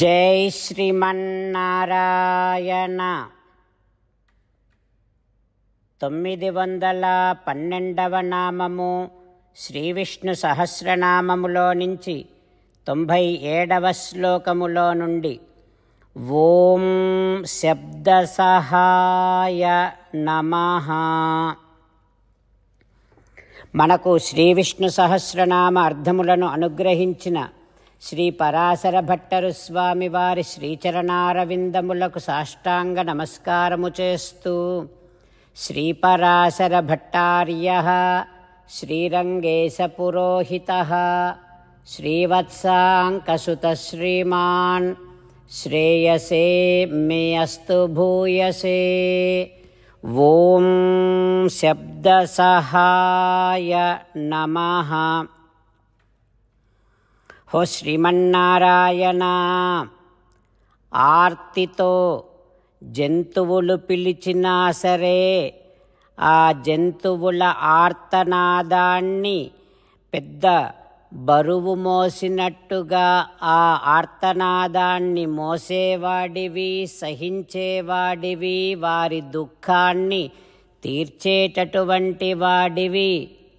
జై శ్రీమన్నారాయణ తొమ్మిది వందల పన్నెండవ నామము శ్రీ విష్ణు సహస్రనామములో నుంచి తొంభై ఏడవ శ్లోకములో నుండి ఓం శబ్ద సహాయ నమ మనకు శ్రీ విష్ణు సహస్రనామ అర్థములను అనుగ్రహించిన శ్రీ పరాశర భట్టరు స్వామివారి శ్రీచరణారవిందములకు సాష్టాంగ నమస్కారము చేస్తూ శ్రీ పరాశర భట్టార్య శ్రీరంగేశ పురోహిత శ్రీవత్సాంకసుత శ్రేయసే మే అస్తు భూయసే ఓం శబ్దసహాయ నమ ఓ శ్రీమన్నారాయణ ఆర్తితో జంతువులు పిలిచినా సరే ఆ జంతువుల ఆర్తనాదాన్ని పెద్ద బరువు మోసినట్టుగా ఆ ఆర్తనాదాన్ని మోసేవాడివి సహించేవాడివి వారి దుఃఖాన్ని తీర్చేటటువంటి వాడివి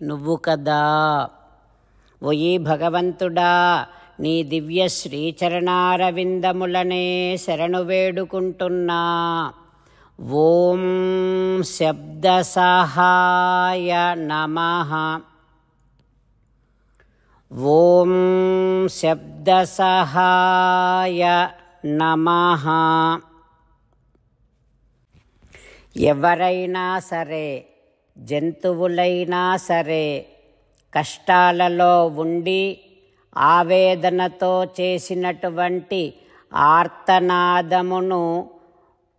నువ్వు కదా ఓయి భగవంతుడా నీ దివ్య శ్రీచరణారవిందములనే శరణు వేడుకుంటున్నా ఓం శబ్దసహాయ నమ ఓం శబ్దసహాయ నమ ఎవరైనా సరే జంతువులైనా సరే కష్టాలలో ఉండి ఆవేదనతో చేసినటువంటి ఆర్తనాదమును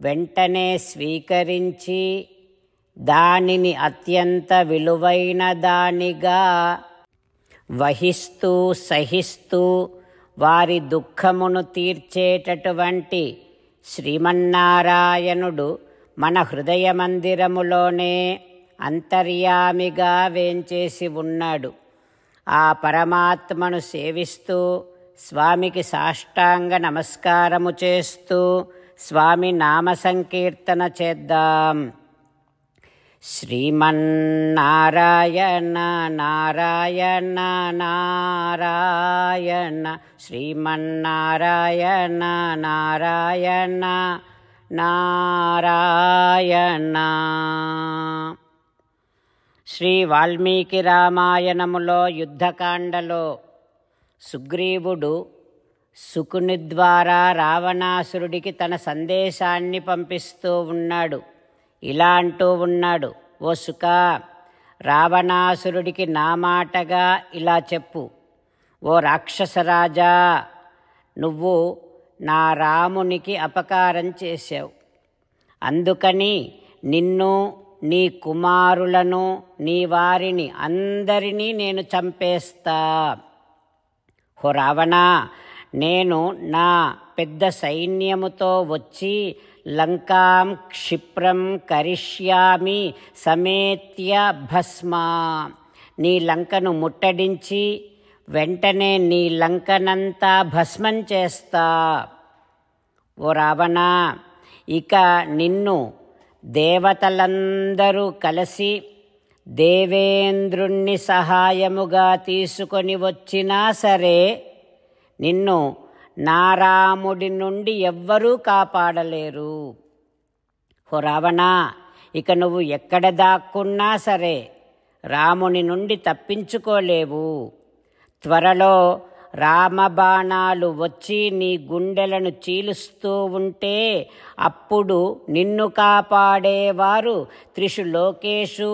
వెంటనే స్వీకరించి దానిని అత్యంత విలువైన దానిగా వహిస్తూ సహిస్తూ వారి దుఃఖమును తీర్చేటటువంటి శ్రీమన్నారాయణుడు మన హృదయ మందిరములోనే అంతర్యామిగా వేంచేసి ఉన్నాడు ఆ పరమాత్మను సేవిస్తూ స్వామికి సాష్టాంగ నమస్కారము చేస్తూ స్వామి నామ సంకీర్తన చేద్దాం శ్రీమన్నారాయణ నారాయణ నారాయణ శ్రీమన్నారాయణ నారాయణ నారాయణ శ్రీ వాల్మీకి రామాయణములో యుద్ధకాండలో సుగ్రీవుడు సుకుని ద్వారా రావణాసురుడికి తన సందేశాన్ని పంపిస్తూ ఉన్నాడు ఇలా అంటూ ఉన్నాడు ఓ సుక రావణాసురుడికి నా మాటగా ఇలా చెప్పు ఓ రాక్షసరాజా నువ్వు నా రామునికి అపకారం చేశావు అందుకని నిన్ను నీ కుమారులను నీ వారిని అందరినీ నేను చంపేస్తా హో రావణ నేను నా పెద్ద సైన్యముతో వచ్చి లంకాం క్షిప్రం కరిష్యామి సమేత్య భస్మా నీ లంకను ముట్టడించి వెంటనే నీ లంకనంతా భస్మం చేస్తా ఓ రావణ ఇక నిన్ను దేవతలందరూ కలిసి దేవేంద్రుణ్ణి సహాయముగా తీసుకొని వచ్చినా సరే నిన్ను నారాముడి నుండి ఎవ్వరూ కాపాడలేరు హో రావణ ఇక నువ్వు ఎక్కడ దాక్కున్నా సరే రాముని నుండి తప్పించుకోలేవు త్వరలో రామబాణాలు వచ్చి నీ గుండెలను చీలుస్తూ ఉంటే అప్పుడు నిన్ను కాపాడేవారు త్రిషు లోకేషు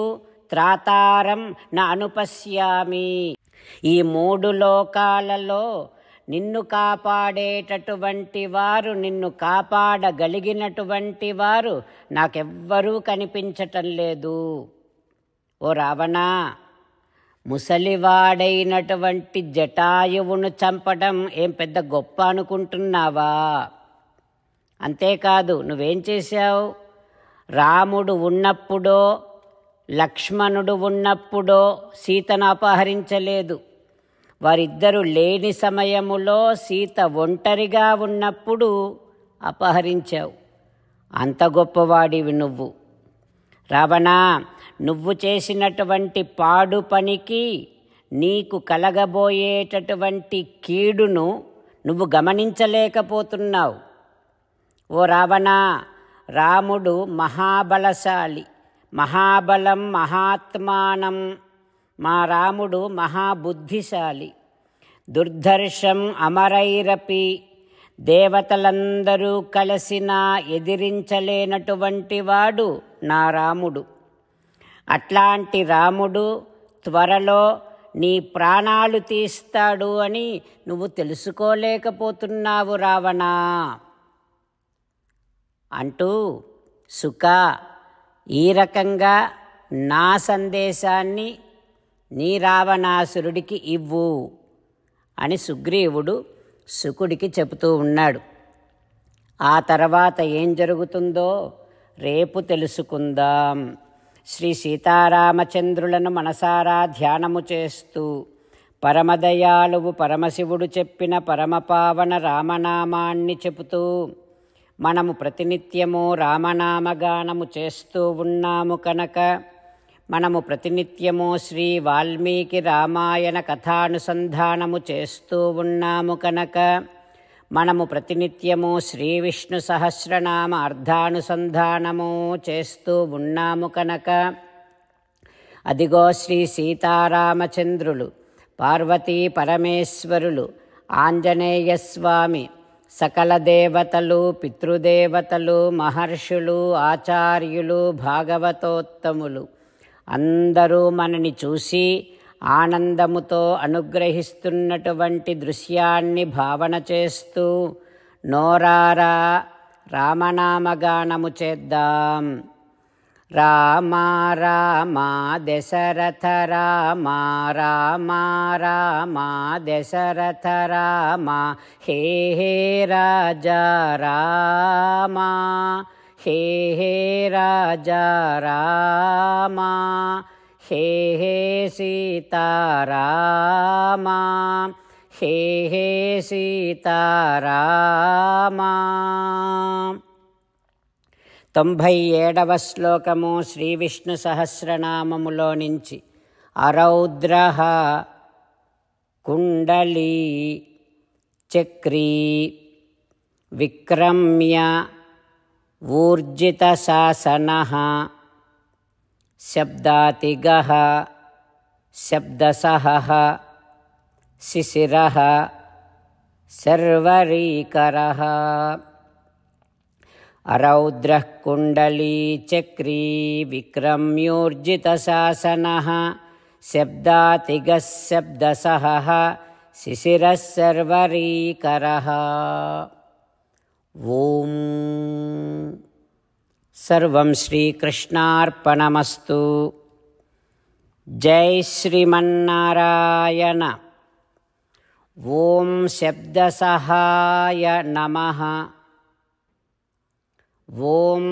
త్రాతారం నా అనుపశ్యామి ఈ మూడు లోకాలలో నిన్ను కాపాడేటటువంటి వారు నిన్ను కాపాడగలిగినటువంటి వారు నాకెవ్వరూ కనిపించటం లేదు ఓ రావణా ముసలివాడైనటువంటి జటాయువును చంపడం ఏం పెద్ద గొప్ప అనుకుంటున్నావా అంతేకాదు నువ్వేం చేశావు రాముడు ఉన్నప్పుడో లక్ష్మణుడు ఉన్నప్పుడో సీతను అపహరించలేదు వారిద్దరూ లేని సమయములో సీత ఒంటరిగా ఉన్నప్పుడు అపహరించావు అంత గొప్పవాడివి నువ్వు రావణా నువ్వు చేసినటువంటి పాడు పనికి నీకు కలగబోయేటటువంటి కీడును నువ్వు గమనించలేకపోతున్నావు ఓ రావణా రాముడు మహాబలశాలి మహాబలం మహాత్మానం మా రాముడు మహాబుద్ధిశాలి దుర్ధర్షం అమరైరపి దేవతలందరూ కలిసినా ఎదిరించలేనటువంటి వాడు నా రాముడు అట్లాంటి రాముడు త్వరలో నీ ప్రాణాలు తీస్తాడు అని నువ్వు తెలుసుకోలేకపోతున్నావు రావణా అంటూ సుఖ ఈ రకంగా నా సందేశాన్ని నీ రావణాసురుడికి ఇవ్వు అని సుగ్రీవుడు సుకుడికి చెబుతూ ఉన్నాడు ఆ తర్వాత ఏం జరుగుతుందో రేపు తెలుసుకుందాం శ్రీ సీతారామచంద్రులను మనసారా ధ్యానము చేస్తూ పరమదయాళువు పరమశివుడు చెప్పిన పరమపావన రామనామాన్ని చెబుతూ మనము ప్రతినిత్యము రామనామగానము చేస్తూ ఉన్నాము కనుక మనము ప్రతినిత్యము శ్రీ వాల్మీకి రామాయణ కథానుసంధానము చేస్తూ ఉన్నాము కనుక మనము ప్రతినిత్యము శ్రీ విష్ణు సహస్రనామ అర్థానుసంధానము చేస్తూ ఉన్నాము కనుక అదిగో శ్రీ సీతారామచంద్రులు పార్వతీ పరమేశ్వరులు ఆంజనేయ స్వామి సకల దేవతలు పితృదేవతలు మహర్షులు ఆచార్యులు భాగవతోత్తములు అందరూ మనని చూసి ఆనందముతో అనుగ్రహిస్తున్నటువంటి దృశ్యాన్ని భావన చేస్తూ నోరారా రామనామగానము చేద్దాం రామా రామా దశరథ రామా రామా రామా దశరథ రామా హే హే రాజా రామా హే హే రాజా రామా హే हे సీతారామా हे हे తొంభై ఏడవ శ్లోకము శ్రీ విష్ణు సహస్రనామములో నుంచి అరౌద్ర కుండలీ చక్రీ విక్రమ్య ఊర్జిత శాసన शब्दातिगः शब्दसहः शिशिरः सर्वरीकरः अरौद्रः कुण्डलीचक्री विक्रम्योर्जितशासनः शब्दातिगः शब्दसहः शिशिरः सर्वरीकरः ॐ सर्वं श्रीकृष्णार्पणमस्तु जय श्रीमन्नरायण ॐ शब्दसहाय नमः वों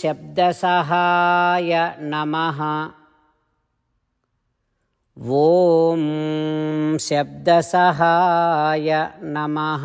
शब्दसहाय नमः वो शब्दसहाय नमः